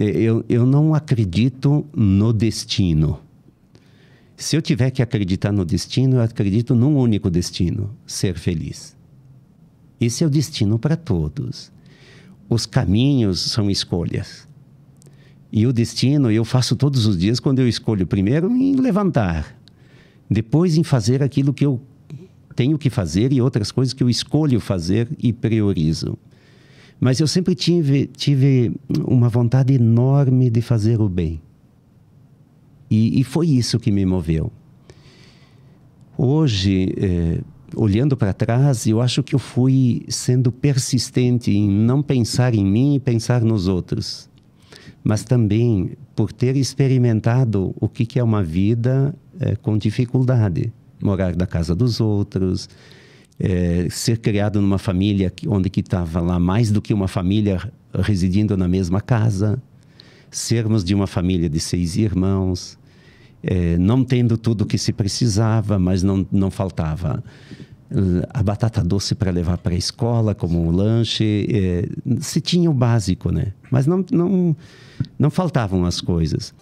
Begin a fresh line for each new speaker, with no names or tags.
É, eu, eu não acredito no destino. Se eu tiver que acreditar no destino, eu acredito num único destino: ser feliz. Esse é o destino para todos. Os caminhos são escolhas. E o destino eu faço todos os dias quando eu escolho primeiro em levantar, depois em fazer aquilo que eu tenho que fazer e outras coisas que eu escolho fazer e priorizo. Mas eu sempre tive, tive uma vontade enorme de fazer o bem. E, e foi isso que me moveu. Hoje, eh, olhando para trás, eu acho que eu fui sendo persistente em não pensar em mim e pensar nos outros. Mas também por ter experimentado o que, que é uma vida eh, com dificuldade morar na casa dos outros, é, ser criado numa família onde que estava lá mais do que uma família residindo na mesma casa, sermos de uma família de seis irmãos, é, não tendo tudo o que se precisava, mas não, não faltava eh, a batata doce para levar para a escola como um lanche é, se tinha o básico né mas não, não não faltavam as coisas